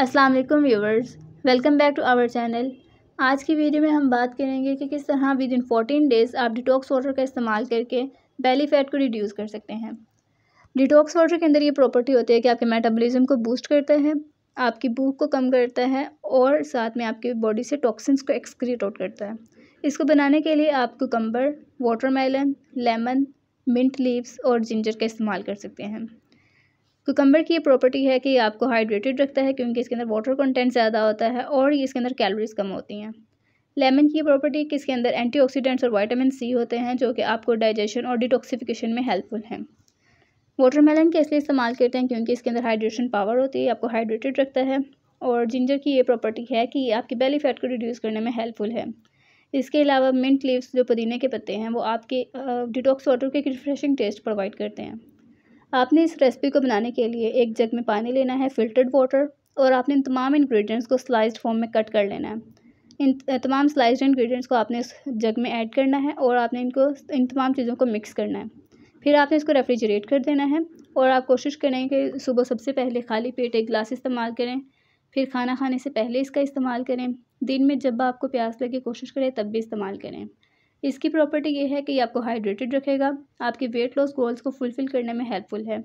अस्सलाम वालेकुम viewers welcome back to our channel आज की वीडियो में हम बात करेंगे कि किस तरह विद इन फोर्टीन डेज़ आप डिटॉक्स वाटर का इस्तेमाल करके बेली फैट को रिड्यूस कर सकते हैं डिटॉक्स वाटर के अंदर ये प्रॉपर्टी होती है कि आपके मेटाबॉलिज्म को बूस्ट करता है आपकी भूख को कम करता है और साथ में आपकी बॉडी से टॉक्सिन्स को एक्सक्रीट आउट करता है इसको बनाने के लिए आप cucumber watermelon lemon mint leaves और जिंजर का इस्तेमाल कर सकते हैं कुकम्बर की ये प्रॉपर्टी है कि आपको हाइड्रेटेड रखता है क्योंकि इसके अंदर वाटर कंटेंट ज़्यादा होता है और इसके अंदर कैलोरीज कम होती हैं लेमन की प्रॉपर्टी कि इसके अंदर एंटीऑक्सीडेंट्स और वाइटामिन सी होते हैं जो कि आपको डाइजेशन और डिटॉक्सिफिकेशन में हेल्पफुल हैं वाटरमेलन के इसलिए इस्तेमाल करते हैं क्योंकि इसके अंदर हाइड्रेशन पावर होती है आपको हाइड्रेटेड रखता है और जिंजर की ये प्रॉपर्टी है कि ये आपकी बेली फैट को रिड्यूस करने में हेल्पफुल है इसके अलावा मिंट लीव्स जो पुदीने के पत्ते हैं वो आपके डिटॉक्स वाटर के रिफ्रेशिंग टेस्ट प्रोवाइड करते हैं आपने इस रेसिपी को बनाने के लिए एक जग में पानी लेना है फिल्टर्ड वाटर और आपने इन तमाम इंग्रेडिएंट्स को स्लाइस्ड फॉर्म में कट कर लेना है इन तमाम स्लाइस्ड इंग्रेडिएंट्स को आपने इस जग में ऐड करना है और आपने इनको इन तमाम चीज़ों को मिक्स करना है फिर आपने इसको रेफ्रिजरेट कर देना है और आप कोशिश करें कि सुबह सबसे पहले खाली पेट एक ग्लास इस्तेमाल करें फिर खाना खाने से पहले इसका इस्तेमाल करें दिन में जब आपको प्यास लगे कोशिश करें तब भी इस्तेमाल करें इसकी प्रॉपर्टी ये है कि ये आपको हाइड्रेटेड रखेगा आपके वेट लॉस गोल्स को फुलफ़िल करने में हेल्पफुल है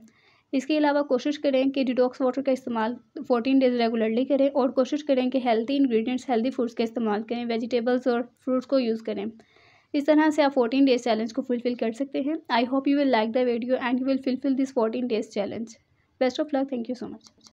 इसके अलावा कोशिश करें कि डिटॉक्स वाटर का इस्तेमाल फोर्टीन डेज़ रेगुलरली करें और कोशिश करें कि हेल्दी इंग्रेडिएंट्स हेल्दी फूड्स का इस्तेमाल करें वेजिटेबल्स और फ्रूट्स को यूज़ करें इस तरह से आप फोर्टीन डेज़ चैलेंज को फुलफ़िल कर सकते हैं I hope you will like the video and you will fulfil this fourteen days challenge best of luck thank you so much